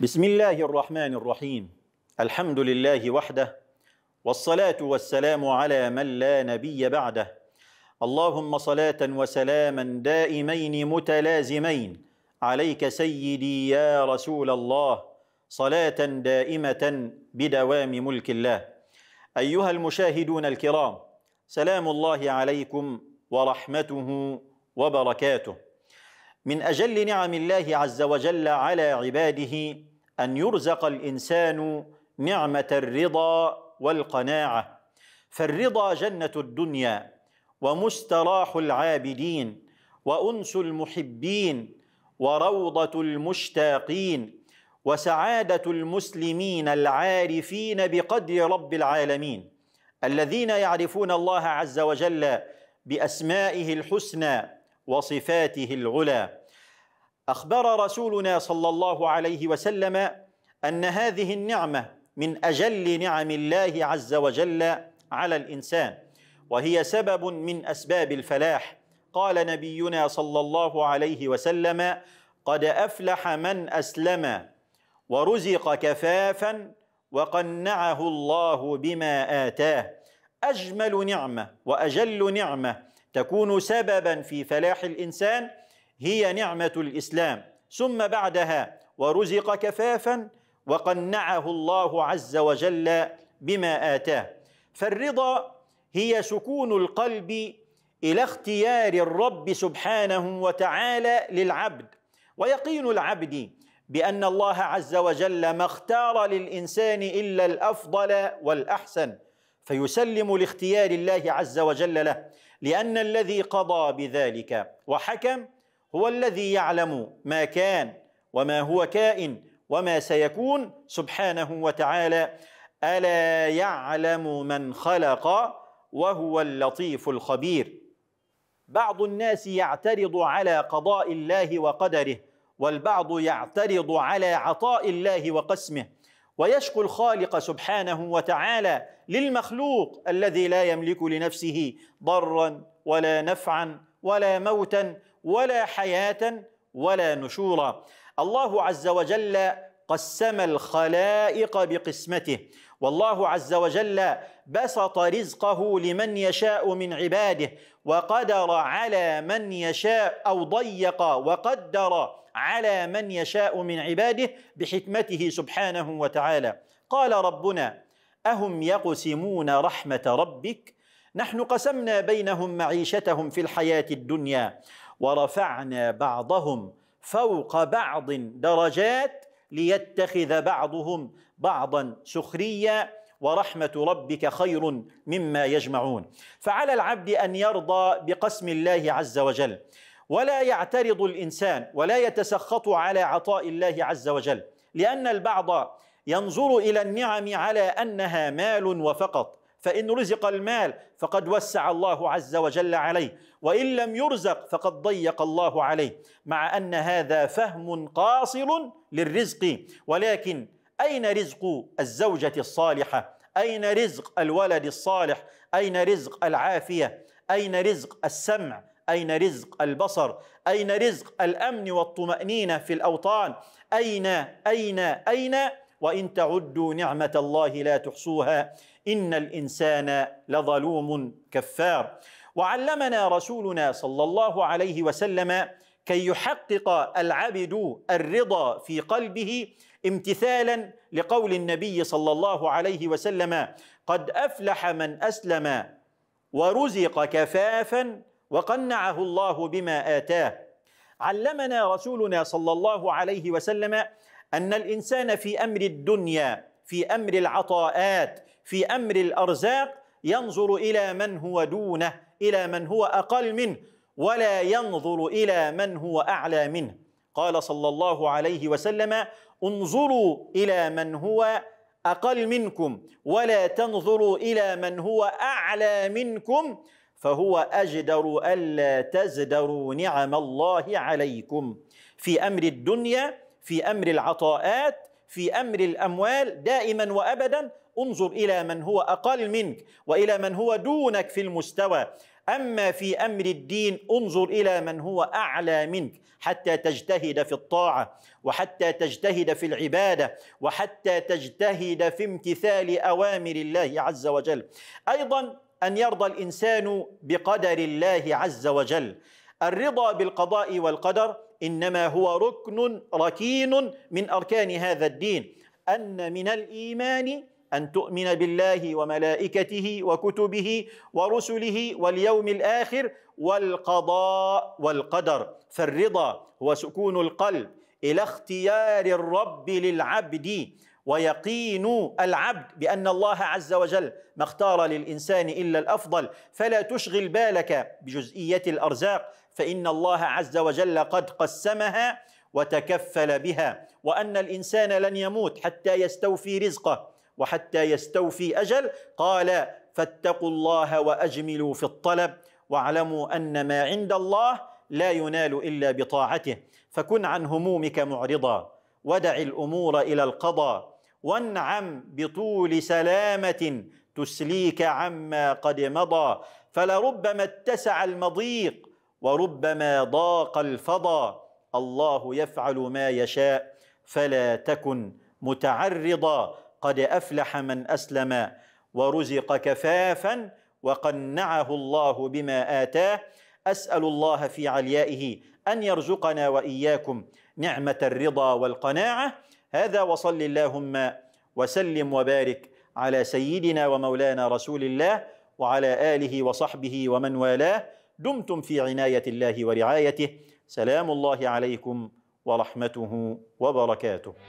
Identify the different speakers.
Speaker 1: بسم الله الرحمن الرحيم الحمد لله وحده والصلاه والسلام على من لا نبي بعده اللهم صلاه وسلاما دائمين متلازمين عليك سيدي يا رسول الله صلاه دائمه بدوام ملك الله ايها المشاهدون الكرام سلام الله عليكم ورحمته وبركاته من اجل نعم الله عز وجل على عباده ان يرزق الانسان نعمه الرضا والقناعه فالرضا جنه الدنيا ومستراح العابدين وانس المحبين وروضه المشتاقين وسعاده المسلمين العارفين بقدر رب العالمين الذين يعرفون الله عز وجل باسمائه الحسنى وصفاته العلى اخبر رسولنا صلى الله عليه وسلم ان هذه النعمه من اجل نعم الله عز وجل على الانسان وهي سبب من اسباب الفلاح قال نبينا صلى الله عليه وسلم قد افلح من اسلم ورزق كفافا وقنعه الله بما اتاه اجمل نعمه واجل نعمه تكون سببا في فلاح الانسان هي نعمه الاسلام ثم بعدها ورزق كفافا وقنعه الله عز وجل بما اتاه فالرضا هي سكون القلب الى اختيار الرب سبحانه وتعالى للعبد ويقين العبد بان الله عز وجل ما اختار للانسان الا الافضل والاحسن فيسلم لاختيار الله عز وجل له لان الذي قضى بذلك وحكم هو الذي يعلم ما كان وما هو كائن وما سيكون سبحانه وتعالى الا يعلم من خلق وهو اللطيف الخبير بعض الناس يعترض على قضاء الله وقدره والبعض يعترض على عطاء الله وقسمه ويشكو الخالق سبحانه وتعالى للمخلوق الذي لا يملك لنفسه ضرا ولا نفعا ولا موتا ولا حياه ولا نشورا الله عز وجل قسم الخلائق بقسمته والله عز وجل بسط رزقه لمن يشاء من عباده وقدر على من يشاء او ضيق وقدر على من يشاء من عباده بحكمته سبحانه وتعالى قال ربنا اهم يقسمون رحمه ربك نحن قسمنا بينهم معيشتهم في الحياه الدنيا ورفعنا بعضهم فوق بعض درجات ليتخذ بعضهم بعضا سخريا ورحمه ربك خير مما يجمعون فعلى العبد ان يرضى بقسم الله عز وجل ولا يعترض الانسان ولا يتسخط على عطاء الله عز وجل لان البعض ينظر الى النعم على انها مال وفقط فإن رزق المال فقد وسع الله عز وجل عليه وإن لم يرزق فقد ضيق الله عليه مع أن هذا فهم قاصر للرزق ولكن أين رزق الزوجة الصالحة أين رزق الولد الصالح أين رزق العافية أين رزق السمع أين رزق البصر أين رزق الأمن والطمأنينة في الأوطان أين أين أين, أين وان تعدوا نعمه الله لا تحصوها ان الانسان لظلوم كفار وعلمنا رسولنا صلى الله عليه وسلم كي يحقق العبد الرضا في قلبه امتثالا لقول النبي صلى الله عليه وسلم قد افلح من اسلم ورزق كفافا وقنعه الله بما اتاه علمنا رسولنا صلى الله عليه وسلم أن الإنسان في أمر الدنيا في أمر العطاءات في أمر الأرزاق ينظر إلى من هو دونه إلى من هو أقل منه ولا ينظر إلى من هو أعلى منه قال صلى الله عليه وسلم انظروا إلى من هو أقل منكم ولا تنظروا إلى من هو أعلى منكم فهو أجدر ألا تزدروا نعم الله عليكم في أمر الدنيا في امر العطاءات في امر الاموال دائما وابدا انظر الى من هو اقل منك والى من هو دونك في المستوى اما في امر الدين انظر الى من هو اعلى منك حتى تجتهد في الطاعه وحتى تجتهد في العباده وحتى تجتهد في امتثال اوامر الله عز وجل ايضا ان يرضى الانسان بقدر الله عز وجل الرضا بالقضاء والقدر انما هو ركن ركين من اركان هذا الدين ان من الايمان ان تؤمن بالله وملائكته وكتبه ورسله واليوم الاخر والقضاء والقدر فالرضا هو سكون القلب الى اختيار الرب للعبد ويقين العبد بان الله عز وجل ما اختار للانسان الا الافضل فلا تشغل بالك بجزئيه الارزاق فان الله عز وجل قد قسمها وتكفل بها وان الانسان لن يموت حتى يستوفي رزقه وحتى يستوفي اجل قال فاتقوا الله واجملوا في الطلب واعلموا ان ما عند الله لا ينال الا بطاعته فكن عن همومك معرضا ودع الامور الى القضاء وانعم بطول سلامه تسليك عما قد مضى فلربما اتسع المضيق وربما ضاق الفضا الله يفعل ما يشاء فلا تكن متعرضا قد افلح من اسلم ورزق كفافا وقنعه الله بما اتاه اسال الله في عليائه ان يرزقنا واياكم نعمه الرضا والقناعه هذا وصل اللهم وسلم وبارك على سيدنا ومولانا رسول الله وعلى اله وصحبه ومن والاه دمتم في عناية الله ورعايته سلام الله عليكم ورحمته وبركاته